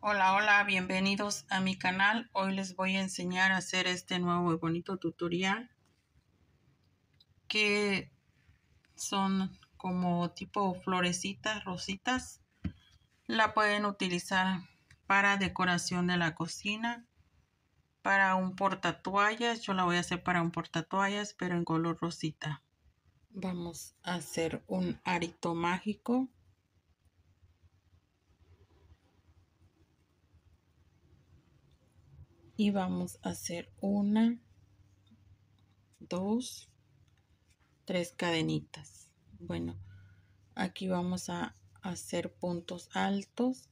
Hola, hola, bienvenidos a mi canal. Hoy les voy a enseñar a hacer este nuevo y bonito tutorial que son como tipo florecitas, rositas. La pueden utilizar para decoración de la cocina, para un toallas Yo la voy a hacer para un toallas pero en color rosita. Vamos a hacer un arito mágico. y vamos a hacer una, dos, tres cadenitas. Bueno, aquí vamos a hacer puntos altos.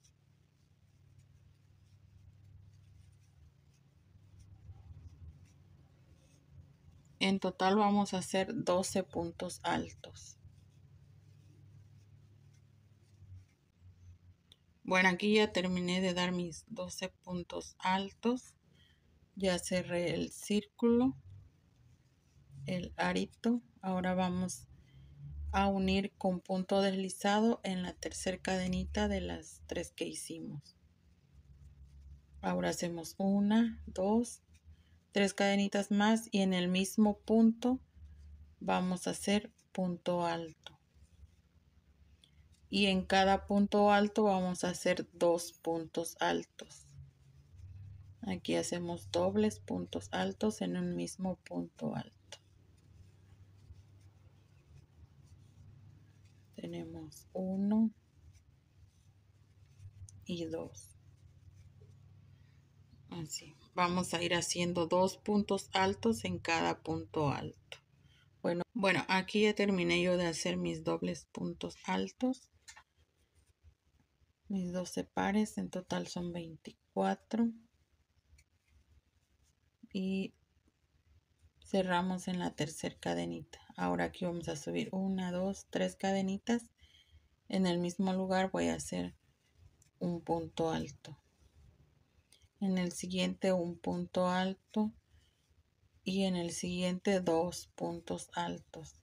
En total vamos a hacer 12 puntos altos. Bueno, aquí ya terminé de dar mis 12 puntos altos ya cerré el círculo el arito ahora vamos a unir con punto deslizado en la tercera cadenita de las tres que hicimos ahora hacemos una dos tres cadenitas más y en el mismo punto vamos a hacer punto alto y en cada punto alto vamos a hacer dos puntos altos Aquí hacemos dobles puntos altos en un mismo punto alto. Tenemos uno y dos. Así. Vamos a ir haciendo dos puntos altos en cada punto alto. Bueno, bueno, aquí ya terminé yo de hacer mis dobles puntos altos. Mis 12 pares, en total son 24 y cerramos en la tercera cadenita. Ahora aquí vamos a subir una, dos, tres cadenitas. En el mismo lugar voy a hacer un punto alto. En el siguiente un punto alto y en el siguiente dos puntos altos.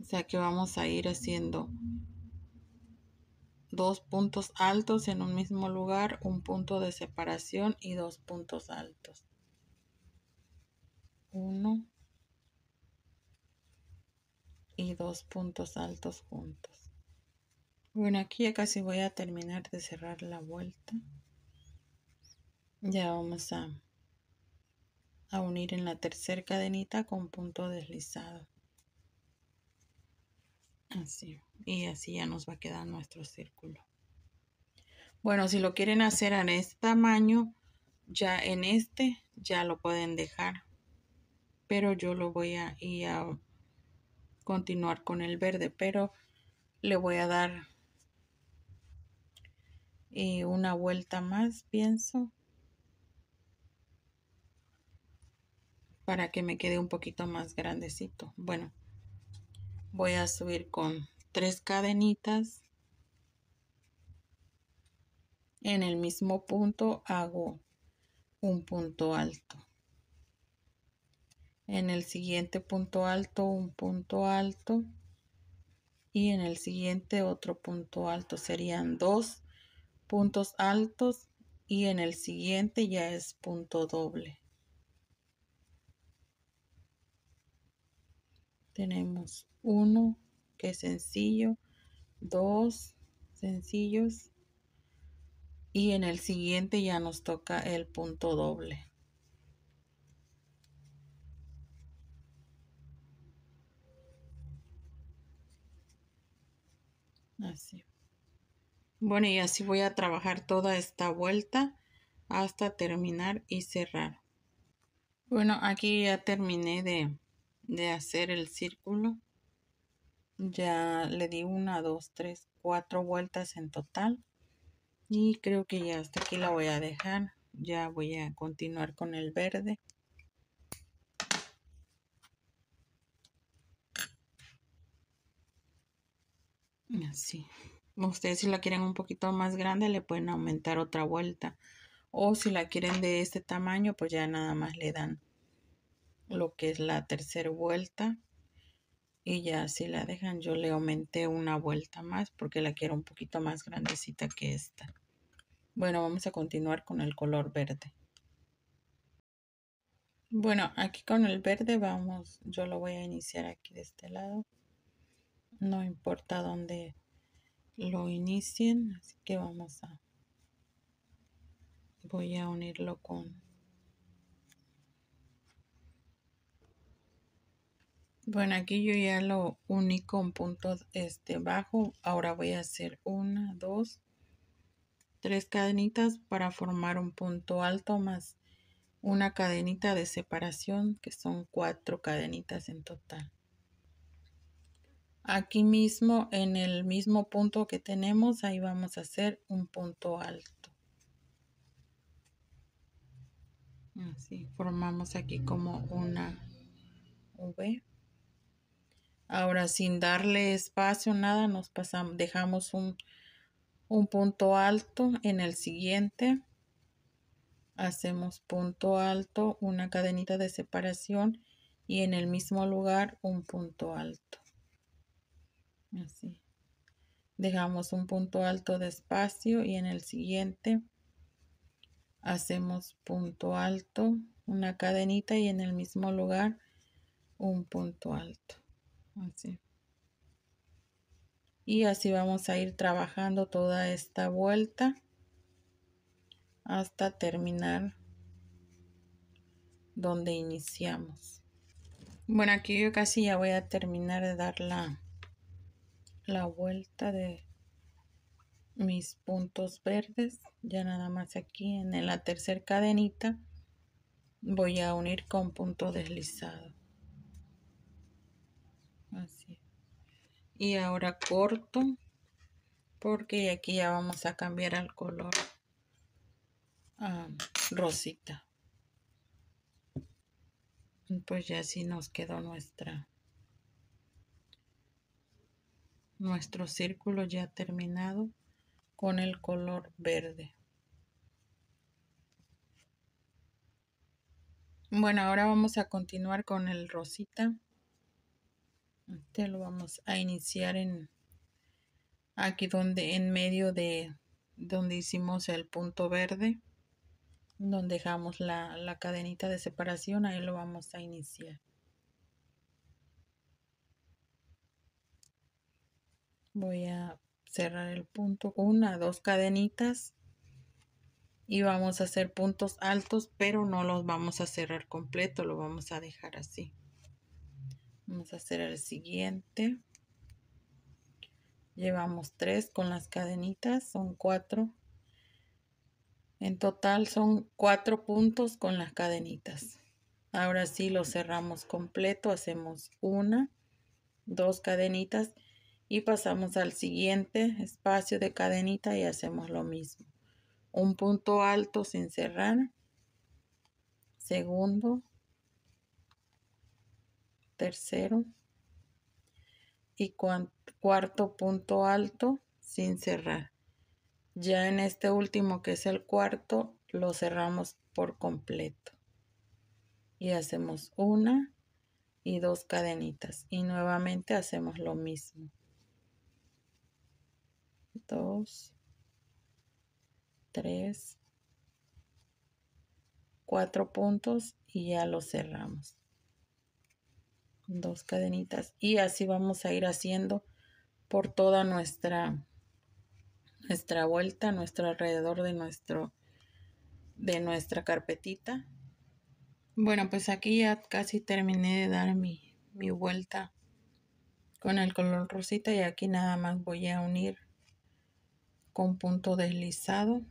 O sea que vamos a ir haciendo dos puntos altos en un mismo lugar, un punto de separación y dos puntos altos. Uno y dos puntos altos juntos. Bueno, aquí ya casi voy a terminar de cerrar la vuelta. Ya vamos a, a unir en la tercera cadenita con punto deslizado. Así y así ya nos va a quedar nuestro círculo. Bueno, si lo quieren hacer en este tamaño, ya en este ya lo pueden dejar. Pero yo lo voy a, ir a continuar con el verde, pero le voy a dar eh, una vuelta más, pienso, para que me quede un poquito más grandecito. Bueno, voy a subir con tres cadenitas en el mismo punto hago un punto alto en el siguiente punto alto un punto alto y en el siguiente otro punto alto serían dos puntos altos y en el siguiente ya es punto doble tenemos uno sencillo, dos sencillos y en el siguiente ya nos toca el punto doble. Así. Bueno, y así voy a trabajar toda esta vuelta hasta terminar y cerrar. Bueno, aquí ya terminé de, de hacer el círculo. Ya le di una, dos, tres, cuatro vueltas en total. Y creo que ya hasta aquí la voy a dejar. Ya voy a continuar con el verde. Así. Ustedes si la quieren un poquito más grande le pueden aumentar otra vuelta. O si la quieren de este tamaño, pues ya nada más le dan lo que es la tercera vuelta y ya si la dejan yo le aumenté una vuelta más porque la quiero un poquito más grandecita que esta. Bueno, vamos a continuar con el color verde. Bueno, aquí con el verde vamos, yo lo voy a iniciar aquí de este lado. No importa dónde lo inicien, así que vamos a, voy a unirlo con Bueno, aquí yo ya lo uní con puntos este bajo. Ahora voy a hacer una, dos, tres cadenitas para formar un punto alto más una cadenita de separación, que son cuatro cadenitas en total. Aquí mismo, en el mismo punto que tenemos, ahí vamos a hacer un punto alto. Así formamos aquí como una V. Ahora sin darle espacio, nada, nos pasamos, dejamos un, punto alto en el siguiente. Hacemos punto alto, una cadenita de separación y en el mismo lugar un punto alto. Así. Dejamos un punto alto de espacio y en el siguiente hacemos punto alto, una cadenita y en el mismo lugar un punto alto. Así. Y así vamos a ir trabajando toda esta vuelta hasta terminar donde iniciamos. Bueno, aquí yo casi ya voy a terminar de dar la, la vuelta de mis puntos verdes. Ya nada más aquí en la tercera cadenita voy a unir con punto deslizado. y ahora corto porque aquí ya vamos a cambiar al color ah, rosita pues ya así nos quedó nuestra nuestro círculo ya terminado con el color verde bueno ahora vamos a continuar con el rosita este lo vamos a iniciar en aquí donde en medio de donde hicimos el punto verde donde dejamos la, la cadenita de separación ahí lo vamos a iniciar voy a cerrar el punto una dos cadenitas y vamos a hacer puntos altos pero no los vamos a cerrar completo lo vamos a dejar así vamos a hacer el siguiente llevamos tres con las cadenitas son cuatro en total son cuatro puntos con las cadenitas ahora sí lo cerramos completo hacemos una dos cadenitas y pasamos al siguiente espacio de cadenita y hacemos lo mismo un punto alto sin cerrar segundo tercero y cuarto punto alto sin cerrar. Ya en este último que es el cuarto, lo cerramos por completo. Y hacemos una y dos cadenitas. Y nuevamente hacemos lo mismo. Dos, tres, cuatro puntos y ya lo cerramos dos cadenitas y así vamos a ir haciendo por toda nuestra nuestra vuelta nuestro alrededor de nuestro de nuestra carpetita bueno pues aquí ya casi terminé de dar mi, mi vuelta con el color rosita y aquí nada más voy a unir con punto deslizado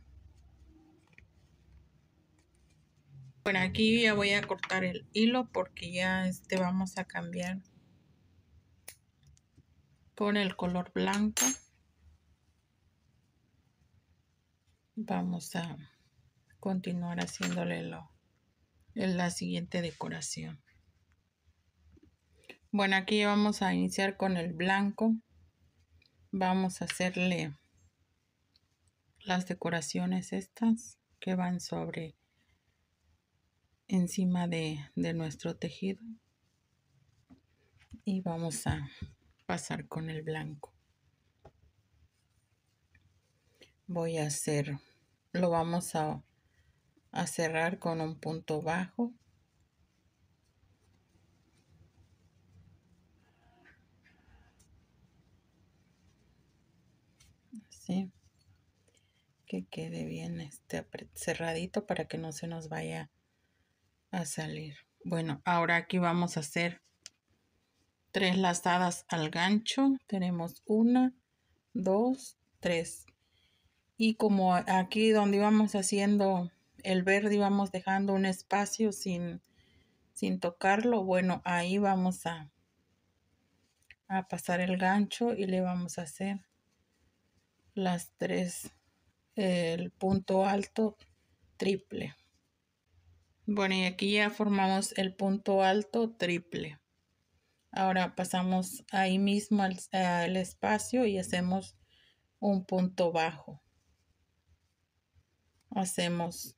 Bueno, aquí ya voy a cortar el hilo porque ya este vamos a cambiar por el color blanco. Vamos a continuar haciéndole la siguiente decoración. Bueno, aquí vamos a iniciar con el blanco. Vamos a hacerle las decoraciones estas que van sobre encima de, nuestro tejido y vamos a pasar con el blanco voy a hacer lo vamos a, a cerrar con un punto bajo así que quede bien este cerradito para que no se nos vaya a salir. Bueno, ahora aquí vamos a hacer tres lazadas al gancho. Tenemos una, dos, tres. Y como aquí donde íbamos haciendo el verde íbamos dejando un espacio sin, sin tocarlo, bueno, ahí vamos a, a pasar el gancho y le vamos a hacer las tres, el punto alto triple. Bueno, y aquí ya formamos el punto alto triple. Ahora pasamos ahí mismo al, espacio y hacemos un punto bajo. Hacemos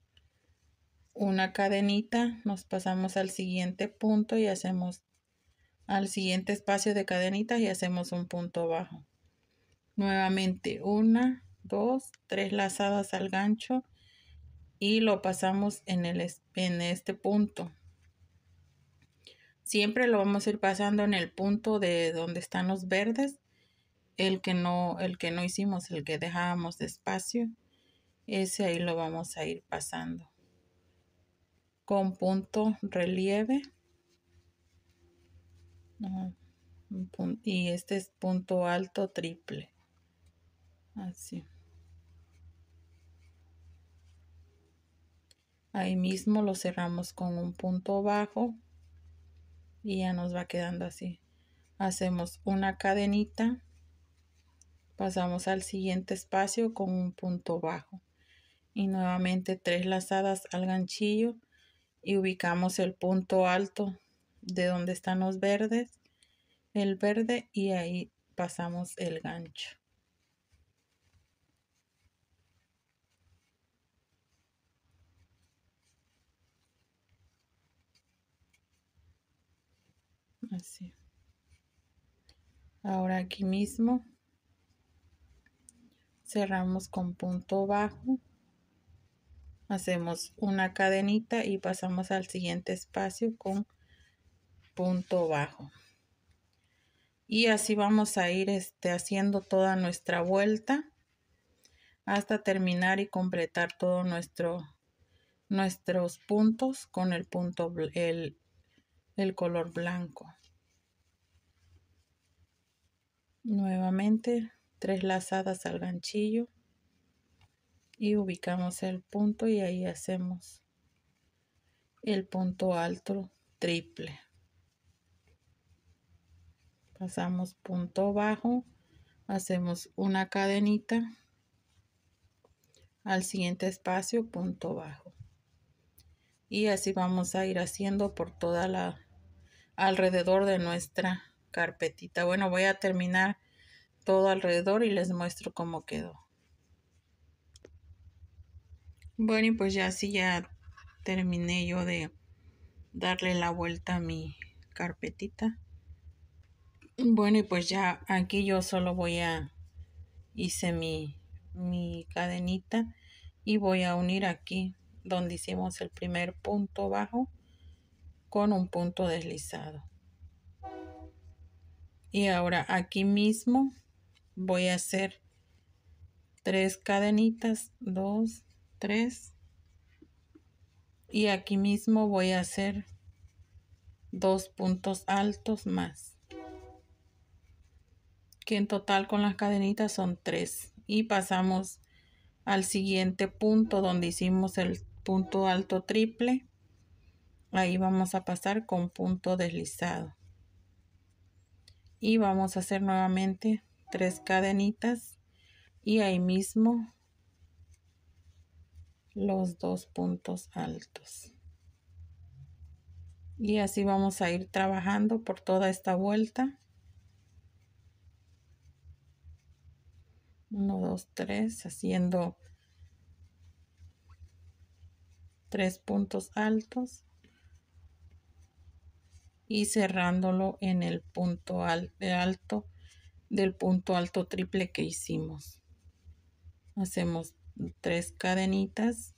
una cadenita, nos pasamos al siguiente punto y hacemos al siguiente espacio de cadenita y hacemos un punto bajo. Nuevamente una, dos, tres lazadas al gancho y lo pasamos en, el, en este punto. Siempre lo vamos a ir pasando en el punto de donde están los verdes, el que no, el que no hicimos, el que dejábamos espacio ese ahí lo vamos a ir pasando con punto relieve y este es punto alto triple así ahí mismo lo cerramos con un punto bajo y ya nos va quedando así hacemos una cadenita pasamos al siguiente espacio con un punto bajo y nuevamente tres lazadas al ganchillo y ubicamos el punto alto de donde están los verdes el verde y ahí pasamos el gancho Ahora aquí mismo cerramos con punto bajo. Hacemos una cadenita y pasamos al siguiente espacio con punto bajo. Y así vamos a ir este, haciendo toda nuestra vuelta hasta terminar y completar todos nuestro, nuestros puntos con el punto el color blanco nuevamente tres lazadas al ganchillo y ubicamos el punto y ahí hacemos el punto alto triple pasamos punto bajo hacemos una cadenita al siguiente espacio punto bajo y así vamos a ir haciendo por toda la alrededor de nuestra carpetita. Bueno, voy a terminar todo alrededor y les muestro cómo quedó. Bueno, y pues ya así ya terminé yo de darle la vuelta a mi carpetita. Bueno, y pues ya aquí yo solo voy a hice mi, mi cadenita y voy a unir aquí donde hicimos el primer punto bajo con un punto deslizado y ahora aquí mismo voy a hacer tres cadenitas dos tres y aquí mismo voy a hacer dos puntos altos más que en total con las cadenitas son tres y pasamos al siguiente punto donde hicimos el punto alto triple ahí vamos a pasar con punto deslizado y vamos a hacer nuevamente tres cadenitas y ahí mismo los dos puntos altos y así vamos a ir trabajando por toda esta vuelta 1 2 3 haciendo tres puntos altos y cerrándolo en el punto alto del punto alto triple que hicimos. Hacemos tres cadenitas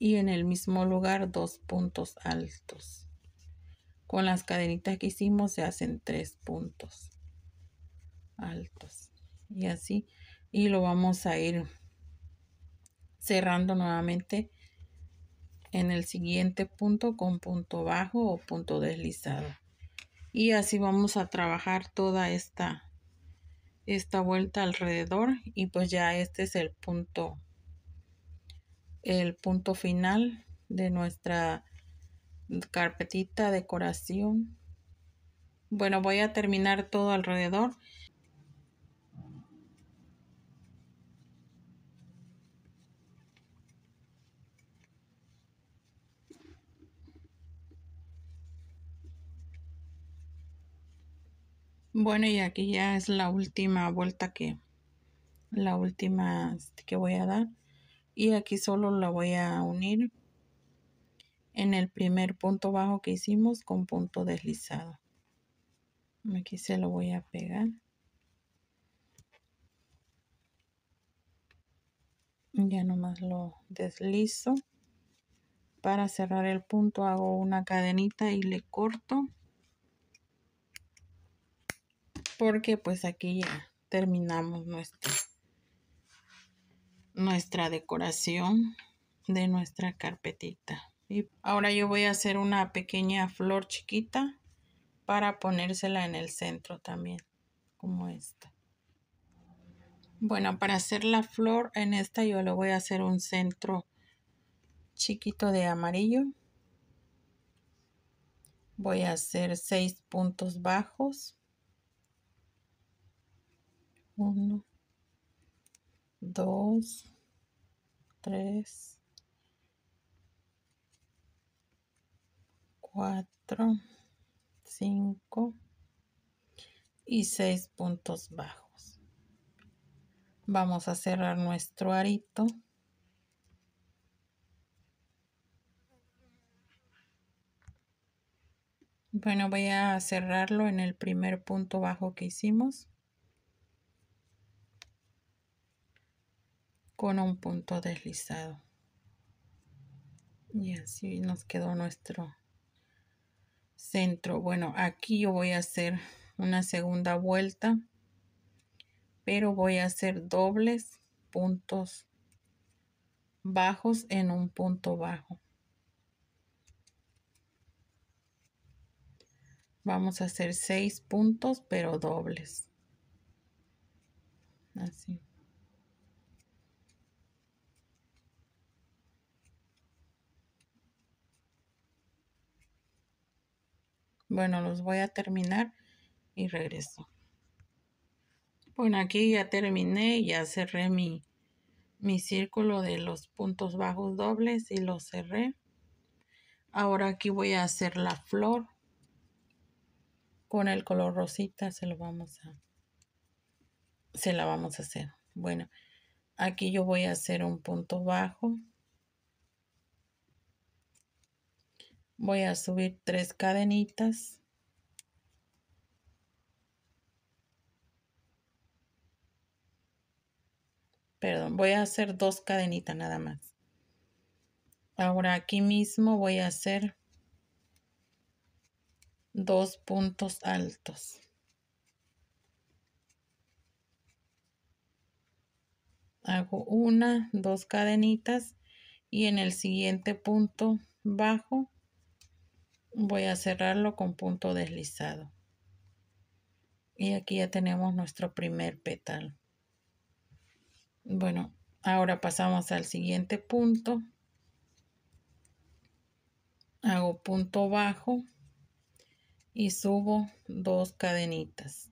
y en el mismo lugar dos puntos altos. Con las cadenitas que hicimos se hacen tres puntos altos y así y lo vamos a ir cerrando nuevamente en el siguiente punto con punto bajo o punto deslizado y así vamos a trabajar toda esta esta vuelta alrededor y pues ya este es el punto el punto final de nuestra carpetita decoración bueno voy a terminar todo alrededor Bueno, y aquí ya es la última vuelta que la última este, que voy a dar y aquí solo la voy a unir en el primer punto bajo que hicimos con punto deslizado. Aquí se lo voy a pegar. Ya nomás lo deslizo. Para cerrar el punto hago una cadenita y le corto porque pues aquí ya terminamos nuestra, nuestra decoración de nuestra carpetita. Y ahora yo voy a hacer una pequeña flor chiquita para ponérsela en el centro también, como esta. Bueno, para hacer la flor en esta yo le voy a hacer un centro chiquito de amarillo. Voy a hacer seis puntos bajos. 1, 2, 3, 4, 5 y 6 puntos bajos. Vamos a cerrar nuestro arito. Bueno, voy a cerrarlo en el primer punto bajo que hicimos. con un punto deslizado. Y así nos quedó nuestro centro. Bueno, aquí yo voy a hacer una segunda vuelta, pero voy a hacer dobles puntos bajos en un punto bajo. Vamos a hacer seis puntos, pero dobles. Así. Bueno, los voy a terminar y regreso. Bueno, aquí ya terminé, ya cerré mi, mi círculo de los puntos bajos dobles y lo cerré. Ahora aquí voy a hacer la flor. Con el color rosita se lo vamos a... Se la vamos a hacer. Bueno, aquí yo voy a hacer un punto bajo. voy a subir tres cadenitas perdón voy a hacer dos cadenitas nada más ahora aquí mismo voy a hacer dos puntos altos hago una dos cadenitas y en el siguiente punto bajo voy a cerrarlo con punto deslizado. Y aquí ya tenemos nuestro primer petal Bueno, ahora pasamos al siguiente punto. Hago punto bajo y subo dos cadenitas.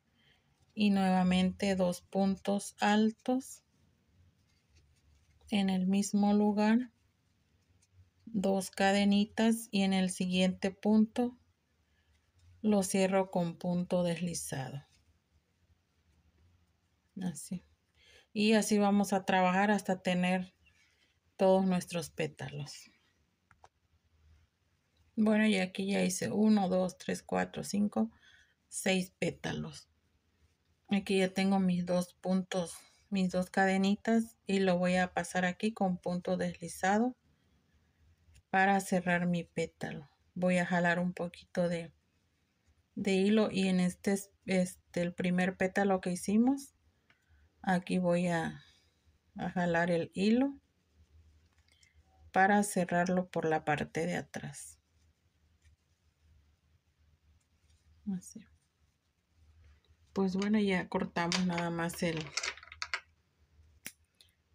Y nuevamente dos puntos altos en el mismo lugar dos cadenitas y en el siguiente punto lo cierro con punto deslizado así y así vamos a trabajar hasta tener todos nuestros pétalos bueno y aquí ya hice uno dos tres cuatro cinco seis pétalos aquí ya tengo mis dos puntos mis dos cadenitas y lo voy a pasar aquí con punto deslizado para cerrar mi pétalo. Voy a jalar un poquito de, hilo y en este, este, el primer pétalo que hicimos, aquí voy a, jalar el hilo para cerrarlo por la parte de atrás. Pues bueno, ya cortamos nada más el,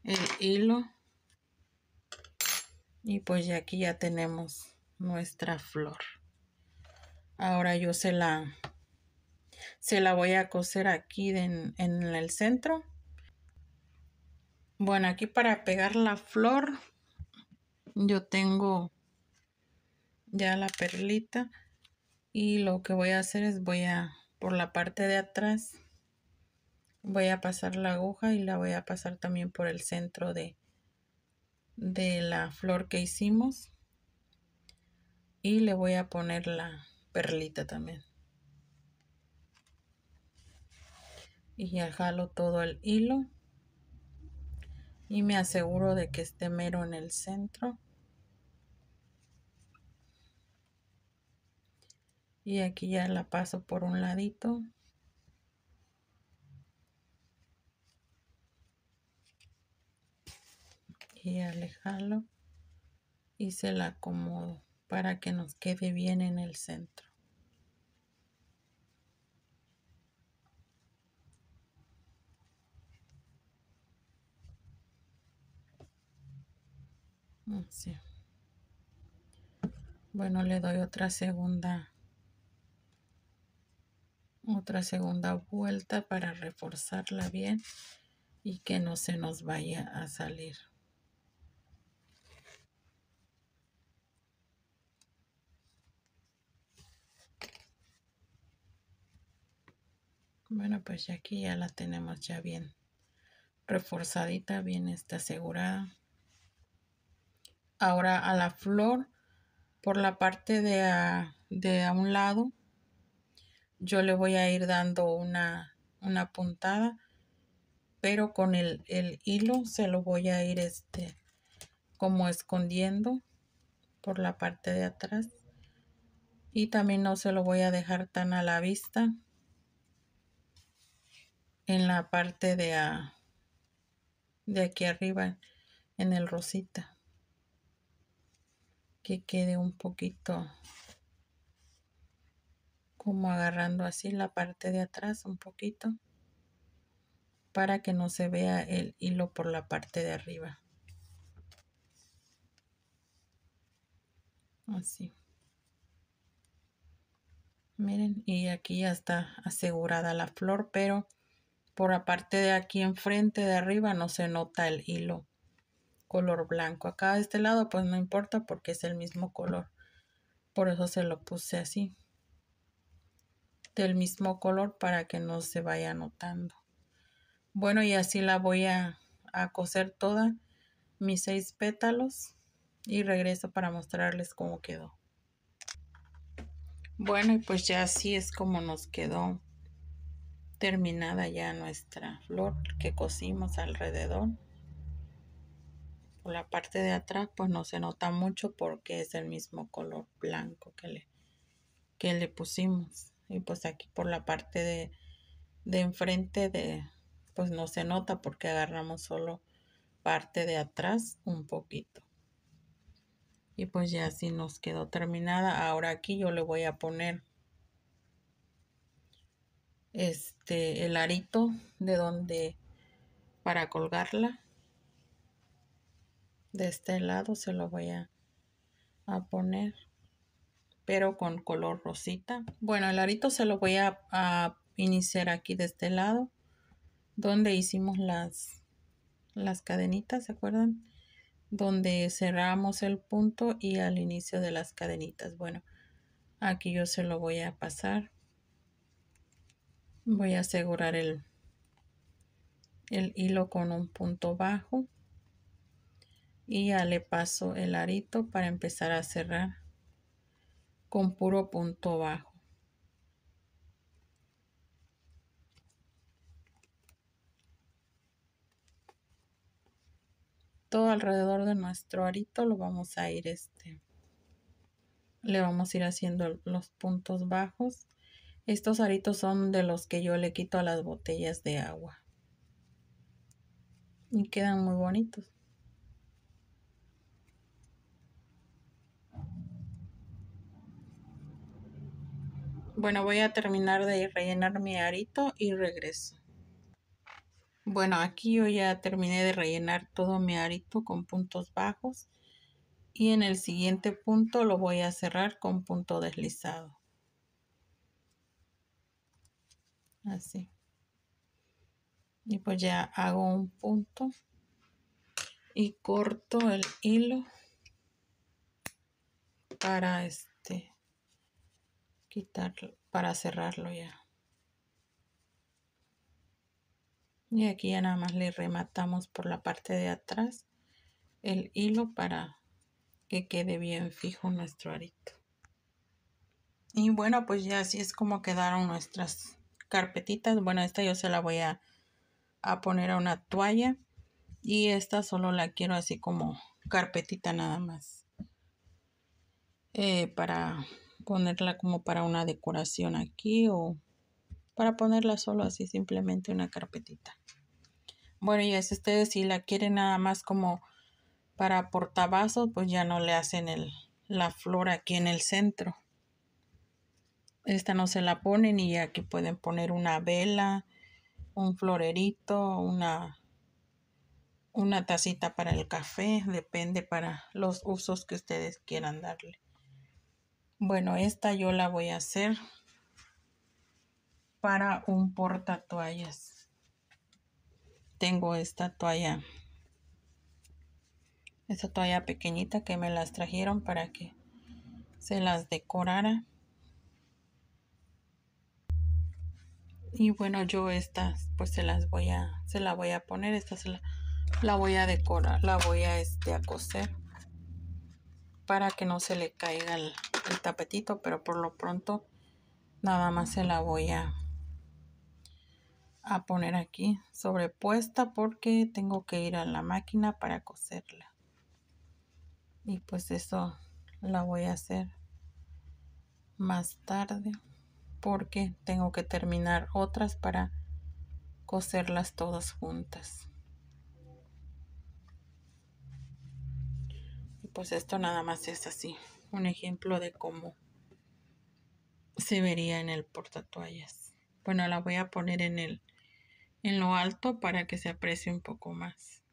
el hilo y pues ya aquí ya tenemos nuestra flor. Ahora yo se la, se la voy a coser aquí en, en el centro. Bueno, aquí para pegar la flor yo tengo ya la perlita y lo que voy a hacer es voy a por la parte de atrás voy a pasar la aguja y la voy a pasar también por el centro de, de la flor que hicimos y le voy a poner la perlita también y ya jalo todo el hilo y me aseguro de que esté mero en el centro y aquí ya la paso por un ladito y alejarlo y se la acomodo para que nos quede bien en el centro. Mm, bueno, le doy otra segunda otra segunda vuelta para reforzarla bien y que no se nos vaya a salir. Bueno, pues ya aquí ya la tenemos ya bien reforzadita, bien está asegurada. Ahora a la flor, por la parte de a, un lado, yo le voy a ir dando una, puntada, pero con el, el, hilo se lo voy a ir este como escondiendo por la parte de atrás. Y también no se lo voy a dejar tan a la vista en la parte de, a, de aquí arriba, en el rosita. Que quede un poquito como agarrando así la parte de atrás un poquito para que no se vea el hilo por la parte de arriba. Así. Miren, y aquí ya está asegurada la flor, pero por aparte de aquí enfrente de arriba no se nota el hilo color blanco. Acá de este lado pues no importa porque es el mismo color. Por eso se lo puse así. Del mismo color para que no se vaya notando. Bueno y así la voy a, coser toda mis seis pétalos y regreso para mostrarles cómo quedó. Bueno y pues ya así es como nos quedó terminada ya nuestra flor que cosimos alrededor. Por la parte de atrás pues no se nota mucho porque es el mismo color blanco que le, que le pusimos. Y pues aquí por la parte de, de enfrente de pues no se nota porque agarramos solo parte de atrás un poquito. Y pues ya así nos quedó terminada. Ahora aquí yo le voy a poner este, el arito de donde para colgarla. De este lado se lo voy a, poner, pero con color rosita. Bueno, el arito se lo voy a, a iniciar aquí de este lado, donde hicimos las, las cadenitas, ¿se acuerdan? Donde cerramos el punto y al inicio de las cadenitas. Bueno, aquí yo se lo voy a pasar voy a asegurar el, el hilo con un punto bajo y ya le paso el arito para empezar a cerrar con puro punto bajo todo alrededor de nuestro arito lo vamos a ir este le vamos a ir haciendo los puntos bajos estos aritos son de los que yo le quito a las botellas de agua. Y quedan muy bonitos. Bueno, voy a terminar de rellenar mi arito y regreso. Bueno, aquí yo ya terminé de rellenar todo mi arito con puntos bajos y en el siguiente punto lo voy a cerrar con punto deslizado. así y pues ya hago un punto y corto el hilo para este quitarlo para cerrarlo ya y aquí ya nada más le rematamos por la parte de atrás el hilo para que quede bien fijo nuestro arito y bueno pues ya así es como quedaron nuestras carpetitas. Bueno, esta yo se la voy a, poner a una toalla. Y esta solo la quiero así como carpetita nada más. Eh, para ponerla como para una decoración aquí o para ponerla solo así simplemente una carpetita. Bueno, ya si ustedes si la quieren nada más como para portavasos, pues ya no le hacen el, la flor aquí en el centro esta no se la ponen y aquí pueden poner una vela, un florerito, una, una tacita para el café, depende para los usos que ustedes quieran darle. Bueno, esta yo la voy a hacer para un porta toallas. Tengo esta toalla, esta toalla pequeñita que me las trajeron para que se las decorara y bueno yo estas pues se las voy a se la voy a poner esta se la, voy a decorar la voy a este a coser para que no se le caiga el, tapetito pero por lo pronto nada más se la voy a a poner aquí sobrepuesta porque tengo que ir a la máquina para coserla y pues eso la voy a hacer más tarde porque tengo que terminar otras para coserlas todas juntas. Y pues esto nada más es así, un ejemplo de cómo se vería en el portatuallas. Bueno, la voy a poner en el en lo alto para que se aprecie un poco más.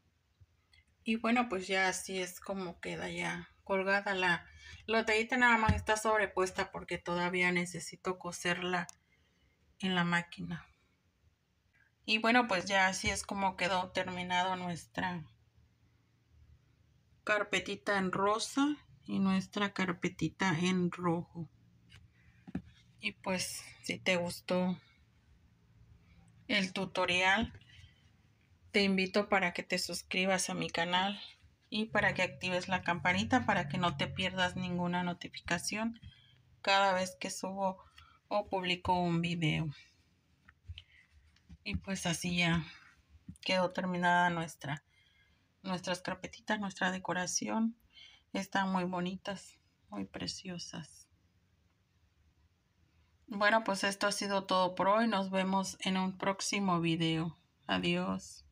Y bueno, pues ya así es como queda ya colgada la la botellita nada más está sobrepuesta porque todavía necesito coserla en la máquina. Y bueno, pues ya así es como quedó terminado nuestra carpetita en rosa y nuestra carpetita en rojo. Y pues si te gustó el tutorial, te invito para que te suscribas a mi canal y para que actives la campanita para que no te pierdas ninguna notificación cada vez que subo o publico un video. Y pues así ya quedó terminada nuestra nuestras carpetitas, nuestra decoración. Están muy bonitas, muy preciosas. Bueno, pues esto ha sido todo por hoy. Nos vemos en un próximo video. Adiós.